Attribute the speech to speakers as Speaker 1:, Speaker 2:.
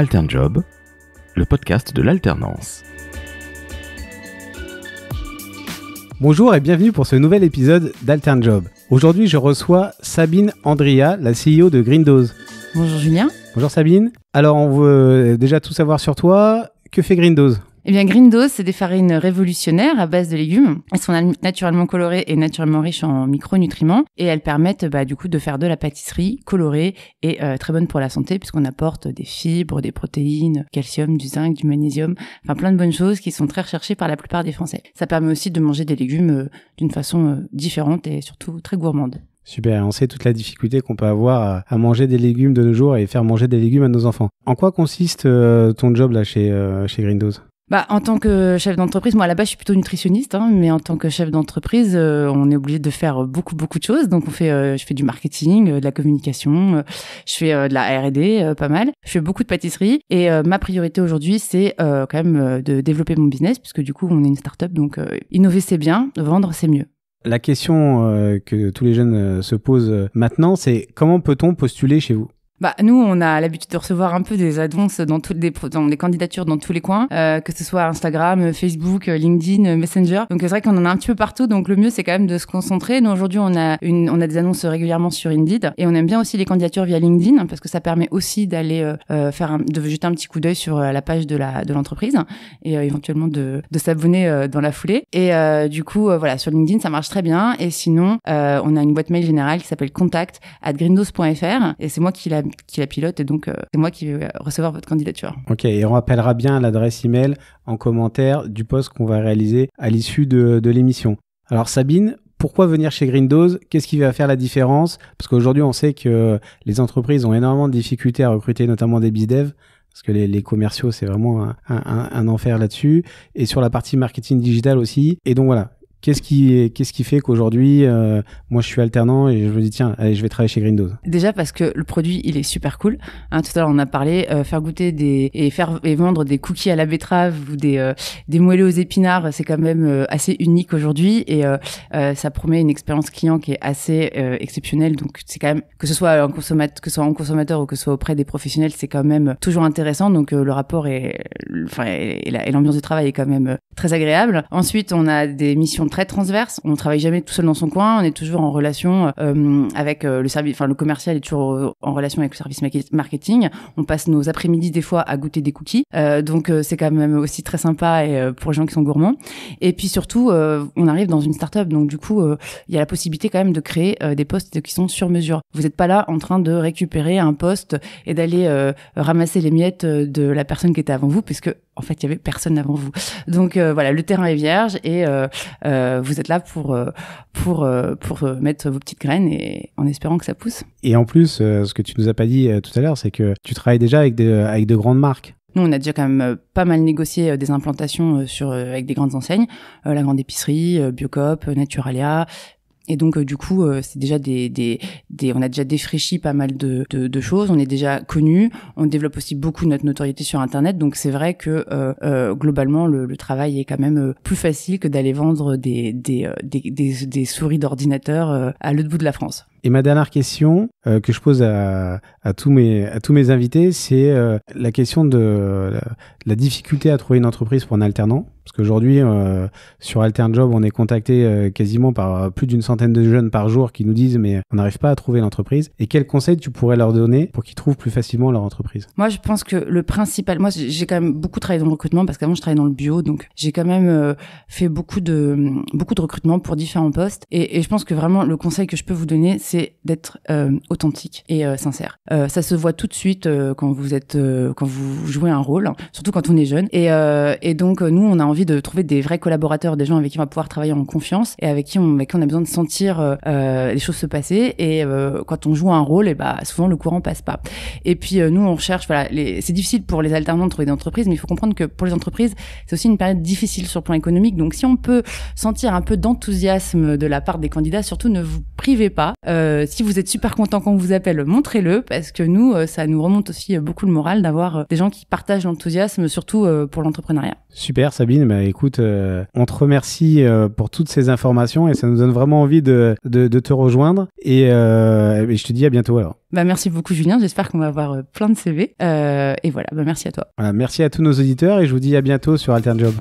Speaker 1: Alternjob, le podcast de l'alternance. Bonjour et bienvenue pour ce nouvel épisode d'Alternjob. Aujourd'hui, je reçois Sabine Andria, la CEO de Grindose. Bonjour Julien. Bonjour Sabine. Alors, on veut déjà tout savoir sur toi. Que fait Grindose
Speaker 2: eh bien, Dose, c'est des farines révolutionnaires à base de légumes. Elles sont naturellement colorées et naturellement riches en micronutriments. Et elles permettent, bah, du coup, de faire de la pâtisserie colorée et euh, très bonne pour la santé puisqu'on apporte des fibres, des protéines, calcium, du zinc, du magnésium. Enfin, plein de bonnes choses qui sont très recherchées par la plupart des Français. Ça permet aussi de manger des légumes euh, d'une façon euh, différente et surtout très gourmande.
Speaker 1: Super, on sait toute la difficulté qu'on peut avoir à, manger des légumes de nos jours et faire manger des légumes à nos enfants. En quoi consiste ton job là chez, chez Dose
Speaker 2: bah, en tant que chef d'entreprise, moi à la base je suis plutôt nutritionniste, hein, mais en tant que chef d'entreprise, euh, on est obligé de faire beaucoup beaucoup de choses. Donc on fait, euh, je fais du marketing, euh, de la communication, je fais de la R&D, pas mal. Je fais beaucoup de pâtisserie et ma priorité aujourd'hui c'est quand même de développer mon business puisque du coup on est une start-up, donc innover c'est bien, vendre c'est mieux.
Speaker 1: La question que tous les jeunes se posent maintenant, c'est comment peut-on postuler chez vous
Speaker 2: bah, nous, on a l'habitude de recevoir un peu des annonces dans toutes les, dans les candidatures dans tous les coins, euh, que ce soit Instagram, Facebook, LinkedIn, Messenger. Donc c'est vrai qu'on en a un petit peu partout. Donc le mieux, c'est quand même de se concentrer. Nous aujourd'hui, on a une, on a des annonces régulièrement sur Indeed et on aime bien aussi les candidatures via LinkedIn parce que ça permet aussi d'aller euh, euh, faire, de jeter un petit coup d'œil sur la page de la de l'entreprise et éventuellement de, de s'abonner dans la foulée. Et du coup, voilà, sur LinkedIn, ça marche très bien. Et sinon, on a une boîte mail générale qui s'appelle contact at et c'est moi qui la qui la pilote et donc euh, c'est moi qui vais recevoir votre candidature.
Speaker 1: Ok, et on rappellera bien l'adresse email en commentaire du poste qu'on va réaliser à l'issue de, l'émission. Alors Sabine, pourquoi venir chez Green Qu'est-ce qui va faire la différence Parce qu'aujourd'hui, on sait que les entreprises ont énormément de difficultés à recruter, notamment des dev parce que les, commerciaux, c'est vraiment un enfer là-dessus. Et sur la partie marketing digital aussi. Et donc voilà, Qu'est-ce qui, qu'est-ce qui fait qu'aujourd'hui, euh, moi, je suis alternant et je me dis, tiens, allez, je vais travailler chez Grindos
Speaker 2: Déjà parce que le produit, il est super cool. Hein, tout à l'heure, on a parlé, euh, faire goûter des, et faire, et vendre des cookies à la betterave ou des, euh, des moelleux aux épinards, c'est quand même assez unique aujourd'hui et ça promet une expérience client qui est assez exceptionnelle. Donc, c'est quand même, que ce soit en consommateur, que ce soit en consommateur ou que ce soit auprès des professionnels, c'est quand même toujours intéressant. Donc, le rapport est, enfin, et l'ambiance de travail est quand même très agréable. Ensuite, on a des missions très transverse. On travaille jamais tout seul dans son coin. On est toujours en relation euh, avec euh, le service, enfin le commercial est toujours euh, en relation avec le service marketing. On passe nos après-midi des fois à goûter des cookies. donc c'est quand même aussi très sympa et pour les gens qui sont gourmands. Et puis surtout, on arrive dans une start-up, donc du coup, il y a la possibilité quand même de créer des postes qui sont sur mesure. Vous n'êtes pas là en train de récupérer un poste et d'aller ramasser les miettes de la personne qui était avant vous, puisque en fait, il y avait personne avant vous. Donc euh, voilà, le terrain est vierge et euh, euh, vous êtes là pour pour pour mettre vos petites graines et en espérant que ça pousse. Et
Speaker 1: en plus, ce que tu nous as pas dit tout à l'heure, c'est que tu travailles déjà avec avec de grandes marques.
Speaker 2: Nous, on a déjà quand même pas mal négocié des implantations sur, avec des grandes enseignes, la grande épicerie, Biocop, Naturalia, et donc euh, du coup, euh, c'est déjà des, on a déjà défraîchi pas mal de, choses. On est déjà connu. On développe aussi beaucoup notre notoriété sur Internet. Donc c'est vrai que euh, globalement, le, travail est quand même plus facile que d'aller vendre des, souris d'ordinateur à l'autre bout de la France.
Speaker 1: Et ma dernière question que je pose à, tous mes, à tous mes invités, c'est la question de la difficulté à trouver une entreprise pour un alternant. Parce qu'aujourd'hui, euh, sur AlternJob, on est contacté euh, quasiment par euh, plus d'une centaine de jeunes par jour qui nous disent mais on n'arrive pas à trouver l'entreprise. Et quels conseils tu pourrais leur donner pour qu'ils trouvent plus facilement leur entreprise
Speaker 2: Moi, je pense que le principal, moi j'ai quand même beaucoup travaillé dans le recrutement parce qu'avant je travaillais dans le bio, donc j'ai quand même euh, fait beaucoup de beaucoup de recrutement pour différents postes. Et, et, je pense que vraiment le conseil que je peux vous donner, c'est d'être authentique et sincère. ça se voit tout de suite quand vous êtes quand vous jouez un rôle, hein, surtout quand on est jeune. Et, et donc nous, on a envie de trouver des vrais collaborateurs, des gens avec qui on va pouvoir travailler en confiance et avec qui on, avec qui on a besoin de sentir euh, euh, les choses se passer. Et euh, quand on joue un rôle, et eh bah souvent le courant passe pas. Et puis nous on cherche voilà, c'est difficile pour les alternants de trouver des entreprises, mais il faut comprendre que pour les entreprises c'est aussi une période difficile sur le plan économique. Donc si on peut sentir un peu d'enthousiasme de la part des candidats, surtout ne vous privez pas. si vous êtes super content quand on vous appelle, montrez-le parce que nous ça nous remonte aussi beaucoup le moral d'avoir des gens qui partagent l'enthousiasme, surtout pour l'entrepreneuriat.
Speaker 1: Super Sabine, bah, écoute, euh, on te remercie euh, pour toutes ces informations et ça nous donne vraiment envie de, de, te rejoindre euh, et, je te dis à bientôt alors.
Speaker 2: Bah, merci beaucoup Julien, j'espère qu'on va avoir plein de CV et voilà, bah, merci à toi. merci à
Speaker 1: tous nos auditeurs et je vous dis à bientôt sur AlternJob.